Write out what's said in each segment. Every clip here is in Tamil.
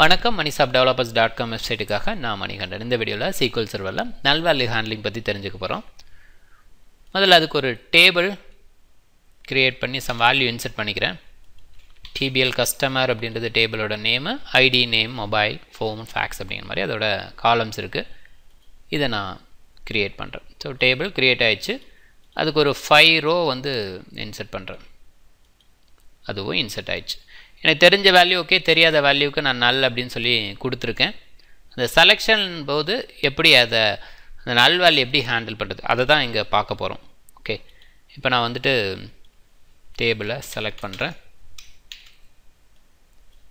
வணக்கம் மணிசாப் டெவலப்பர்ஸ் டாட் காம் வெப்சைட்டுக்காக நான் மணிகண்டன் இந்த வீடியோவில் சீக்வல் சர்வரில் நல்வேல்யூ ஹேண்ட்லிங் பற்றி தெரிஞ்சுக்க போகிறோம் முதல்ல அதுக்கு ஒரு டேபிள் க்ரியேட் பண்ணி சம் வேல்யூ இன்சர்ட் பண்ணிக்கிறேன் டிபிஎல் கஸ்டமர் அப்படின்றது டேபிளோட name ID name mobile phone fax அப்படிங்கிற மாதிரி அதோட காலம்ஸ் இருக்குது இதை நான் க்ரியேட் பண்ணுறேன் ஸோ டேபிள் க்ரியேட் ஆகிடுச்சு அதுக்கு ஒரு ஃபைவ் ரோ வந்து இன்சர்ட் பண்ணுறேன் அதுவும் இன்சர்ட் ஆகிடுச்சு எனக்கு தெரிஞ்ச வேல்யூ ஓகே தெரியாத வேல்யூவுக்கு நான் நல் அப்படின்னு சொல்லி கொடுத்துருக்கேன் அந்த செலெக்ஷன் போது எப்படி அதை அந்த நல் வேல்யூ எப்படி ஹேண்டில் பண்ணுறது அதை தான் இங்கே பார்க்க போகிறோம் ஓகே இப்போ நான் வந்துட்டு டேபிளை செலக்ட் பண்ணுறேன்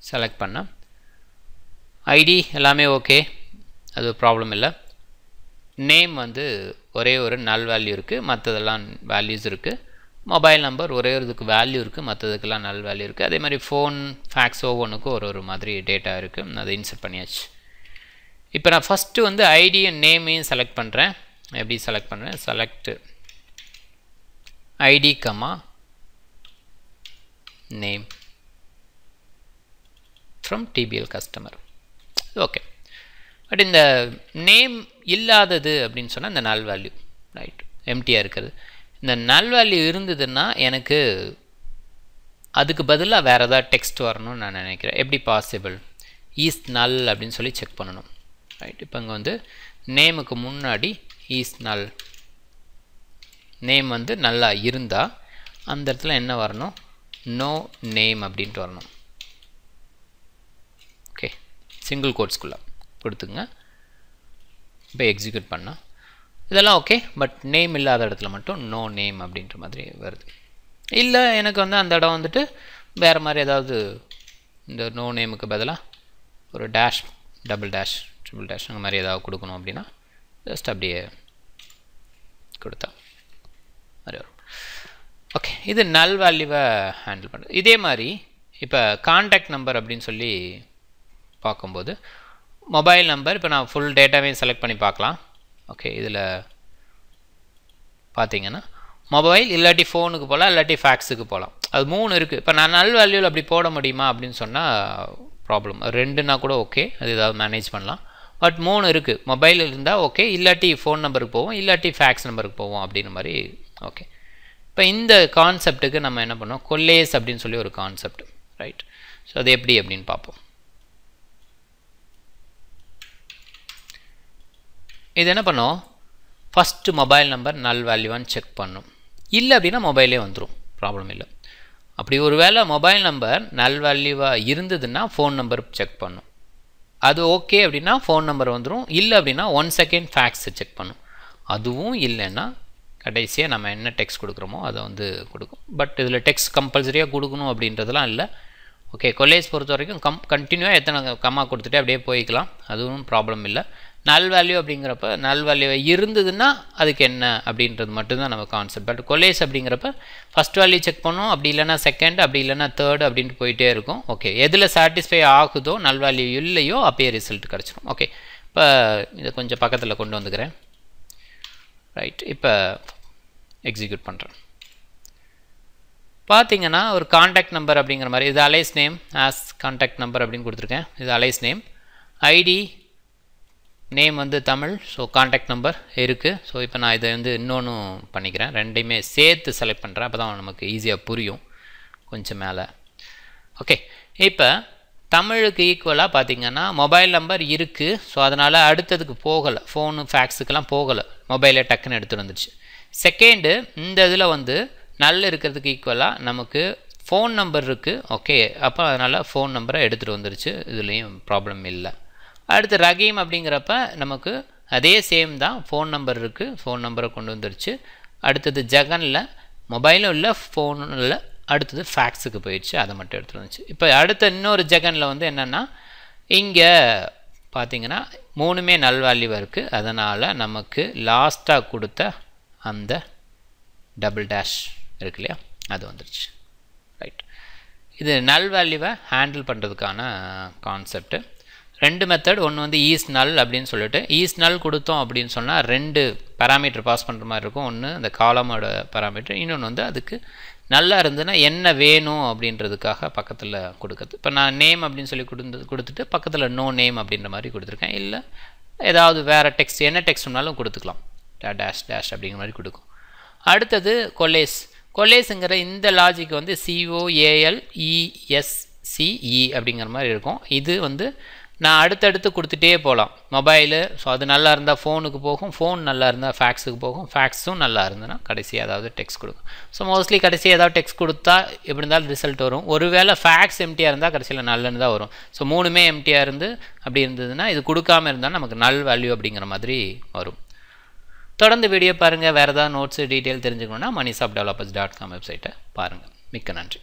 செலக்ட் பண்ணேன் ஐடி எல்லாமே ஓகே அது ப்ராப்ளம் இல்லை நேம் வந்து ஒரே ஒரு நல் வேல்யூ இருக்குது மற்றதெல்லாம் வேல்யூஸ் இருக்குது மொபைல் நம்பர் ஒரே ஒரு இதுக்கு வேல்யூ இருக்குது மற்றதுக்கெல்லாம் நல்ல வேல்யூ இருக்குது அதே மாதிரி ஃபோன் ஃபேக்ஸ் ஒவ்வொன்றுக்கு ஒரு ஒரு மாதிரி டேட்டா இருக்குது நான் அதை இன்சர்ட் பண்ணியாச்சு இப்போ நான் ஃபஸ்ட்டு வந்து ஐடி அண்ட் நேமையும் செலக்ட் பண்ணுறேன் எப்படி செலக்ட் பண்ணுறேன் select ID comma name from TBL customer okay but இந்த நேம் இல்லாதது அப்படின்னு சொன்னால் இந்த நல் வேல்யூ ரைட் எம்டியாக இருக்கிறது இந்த நல் வேல்யூ இருந்ததுன்னா எனக்கு அதுக்கு பதிலாக வேறு ஏதாவது டெக்ஸ்ட் வரணும்னு நான் நினைக்கிறேன் எப்படி பாசிபிள் ஈஸ் நல் அப்படின்னு சொல்லி செக் பண்ணணும் ரைட் இப்போ இங்கே வந்து நேமுக்கு முன்னாடி ஈஸ் நல் நேம் வந்து நல்லா இருந்தால் அந்த இடத்துல என்ன வரணும் நோ நேம் அப்படின்ட்டு வரணும் ஓகே சிங்கிள் கோட்ஸ்குள்ளே கொடுத்துங்க இப்போ எக்ஸிக்யூட் பண்ணால் இதெல்லாம் ஓகே பட் நேம் இல்லாத இடத்துல மட்டும் நோ நேம் அப்படின்ற மாதிரி வருது இல்லை எனக்கு வந்து அந்த இடம் வந்துட்டு வேறு மாதிரி ஏதாவது இந்த நோ நேமுக்கு பதிலாக ஒரு dash double dash triple dash அந்த மாதிரி ஏதாவது கொடுக்கணும் அப்படின்னா ஜஸ்ட் அப்படியே கொடுத்தா மாதிரி வரும் ஓகே இது நல் வேல்யூவை ஹேண்டில் பண்ணுறது இதே மாதிரி இப்போ கான்டாக்ட் நம்பர் அப்படின்னு சொல்லி பார்க்கும்போது மொபைல் நம்பர் இப்போ நான் ஃபுல் டேட்டாவையும் செலக்ட் பண்ணி பார்க்கலாம் ஓகே இதில் பார்த்தீங்கன்னா மொபைல் இல்லாட்டி ஃபோனுக்கு போகலாம் இல்லாட்டி ஃபேக்ஸுக்கு போகலாம் அது மூணு இருக்குது இப்போ நான் நல் வேல்யூவில் அப்படி போட முடியுமா அப்படின்னு சொன்னால் ப்ராப்ளம் ரெண்டுனா கூட ஓகே அது ஏதாவது மேனேஜ் பண்ணலாம் பட் மூணு இருக்குது மொபைல் இருந்தால் ஓகே இல்லாட்டி ஃபோன் நம்பருக்கு போவோம் இல்லாட்டி ஃபேக்ஸ் நம்பருக்கு போவோம் அப்படின்ற மாதிரி ஓகே இப்போ இந்த கான்செப்ட்டுக்கு நம்ம என்ன பண்ணோம் கொல்லேஸ் அப்படின்னு சொல்லி ஒரு கான்செப்ட் ரைட் ஸோ அது எப்படி அப்படின்னு பார்ப்போம் இது என்ன பண்ணும் ஃபஸ்ட்டு மொபைல் நம்பர் நல் வேல்யூவான்னு செக் பண்ணும் இல்லை அப்படின்னா மொபைலே வந்துடும் ப்ராப்ளம் இல்லை அப்படி ஒரு வேளை மொபைல் நம்பர் நல் வேல்யூவாக இருந்ததுன்னா ஃபோன் நம்பர் செக் பண்ணும் அது ஓகே அப்படின்னா ஃபோன் நம்பர் வந்துடும் இல்லை அப்படின்னா ஒன் செகண்ட் ஃபேக்ஸை செக் பண்ணும் அதுவும் இல்லைன்னா கடைசியாக நம்ம என்ன டெக்ஸ்ட் கொடுக்குறோமோ அதை வந்து கொடுக்கும் பட் இதில் டெக்ஸ்ட் கம்பல்சரியாக கொடுக்கணும் அப்படின்றதெல்லாம் இல்லை ஓகே கொலேஜ் பொறுத்த வரைக்கும் கம் கண்டினியூவாக எத்தனை கம்மா கொடுத்துட்டு அப்படியே போய்க்கலாம் அதுவும் ப்ராப்ளம் இல்லை நல் வேல்யூ அப்படிங்கிறப்ப நல் வேல்யூ இருந்ததுன்னா அதுக்கு என்ன அப்படின்றது மட்டும்தான் நம்ம கான்செப்ட் பட் கொலேஸ் அப்படிங்கிறப்ப ஃபஸ்ட் வேல்யூ செக் பண்ணும் அப்படி இல்லைனா செகண்ட் அப்படி இல்லைனா தேர்ட் அப்படின்ட்டு போயிட்டே இருக்கும் ஓகே எதில் சாட்டிஸ்ஃபை ஆகுதோ நல் வேல்யூ இல்லையோ அப்பயே ரிசல்ட் கிடச்சிரும் ஓகே இப்போ இதை கொஞ்சம் பக்கத்தில் கொண்டு வந்துக்கிறேன் ரைட் இப்போ எக்ஸிக்யூட் பண்ணுறேன் பார்த்தீங்கன்னா ஒரு காண்டாக்ட் நம்பர் அப்படிங்கிற மாதிரி இது alias name as contact number அப்படின்னு கொடுத்துருக்கேன் இது அலைஸ் நேம் ஐடி நேம் வந்து தமிழ் ஸோ காண்டாக்ட் நம்பர் இருக்குது ஸோ இப்போ நான் இதை வந்து இன்னொன்றும் பண்ணிக்கிறேன் ரெண்டையுமே சேர்த்து செலக்ட் பண்ணுறேன் அப்போ தான் நமக்கு ஈஸியாக புரியும் கொஞ்சம் மேலே ஓகே இப்போ தமிழுக்கு ஈக்குவலாக பார்த்திங்கன்னா மொபைல் நம்பர் இருக்குது ஸோ அதனால் அடுத்ததுக்கு போகலை ஃபோனு ஃபேக்ஸுக்கெல்லாம் போகலை மொபைலே டக்குன்னு எடுத்துகிட்டு வந்துடுச்சு செகண்டு இந்த இதில் வந்து நல்ல இருக்கிறதுக்கு ஈக்குவலாக நமக்கு ஃபோன் நம்பர் இருக்குது ஓகே அப்போ அதனால் ஃபோன் நம்பரை எடுத்துகிட்டு வந்துருச்சு இதுலேயும் ப்ராப்ளம் இல்லை அடுத்து ரகீம் அப்படிங்கிறப்ப நமக்கு அதே சேம் தான் ஃபோன் நம்பர் இருக்குது ஃபோன் நம்பரை கொண்டு வந்துருச்சு அடுத்தது ஜெகனில் மொபைலும் இல்லை ஃபோனில் இல்லை அடுத்தது ஃபேக்ஸுக்கு போயிடுச்சு அதை மட்டும் எடுத்துகிட்டு வந்துச்சு இப்போ அடுத்த இன்னொரு ஜெகனில் வந்து என்னென்னா இங்கே பார்த்திங்கன்னா மூணுமே வேல்யூவாக இருக்குது அதனால் நமக்கு லாஸ்ட்டாக கொடுத்த அந்த டபுள் டேஷ் இருக்கு இல்லையா அது வந்துருச்சு ரைட் இது நல்வேல்யூவை ஹேண்டில் பண்ணுறதுக்கான கான்செப்ட்டு ரெண்டு மெத்தட் ஒன்று வந்து ஈஸ் நல் அப்படின்னு சொல்லிட்டு ஈஸ் நல் கொடுத்தோம் அப்படின்னு சொன்னால் ரெண்டு பராமீட்டர் பாஸ் பண்ணுற மாதிரி இருக்கும் ஒன்று அந்த காலமோட பராமீட்டர் இன்னொன்று வந்து அதுக்கு நல்லா இருந்ததுன்னா என்ன வேணும் அப்படின்றதுக்காக பக்கத்தில் கொடுக்குறது இப்போ நான் நேம் அப்படின்னு சொல்லி கொடுத்து கொடுத்துட்டு பக்கத்தில் நோ நேம் அப்படின்ற மாதிரி கொடுத்துருக்கேன் இல்லை ஏதாவது வேறு டெக்ஸ்ட் என்ன டெக்ஸ்ட் வேணாலும் கொடுத்துக்கலாம் டேஷ் டேஷ் அப்படிங்கிற மாதிரி கொடுக்கும் அடுத்தது கொலேஸ் கொலேஸுங்கிற இந்த லாஜிக் வந்து சிஓஏஎல்இஎஸ்சிஇ e e அப்படிங்கிற மாதிரி இருக்கும் இது வந்து நான் அடுத்தடுத்து கொடுத்துட்டே போகலாம் மொபைலு ஸோ அது நல்லா இருந்தால் ஃபோனுக்கு போகும் ஃபோன் நல்லா இருந்தால் ஃபேக்ஸுக்கு போகும் ஃபேக்ஸும் நல்லா இருந்ததுன்னா கடைசி ஏதாவது டெக்ஸ்ட் கொடுக்கும் ஸோ மோஸ்ட்லி கடைசி ஏதாவது டெக்ஸ்ட் கொடுத்தா எப்படி இருந்தாலும் ரிசல்ட் வரும் ஒருவேளை ஃபேக்ஸ் எம்டியாக இருந்தால் கடைசியில் நல்லன்னு தான் வரும் ஸோ மூணுமே எம்டியாக இருந்து அப்படி இருந்ததுன்னா இது கொடுக்காமல் இருந்தால் நமக்கு நல் வேல்யூ அப்படிங்கிற மாதிரி வரும் தொடர்ந்து வீடியோ பாருங்கள் வேறு ஏதாவது நோட்ஸு டீட்டெயில் தெரிஞ்சுக்கணுன்னா மணி டெவலப்பர்ஸ் டாட் காம் வெப்சைட்டை பாருங்கள் மிக்க நன்றி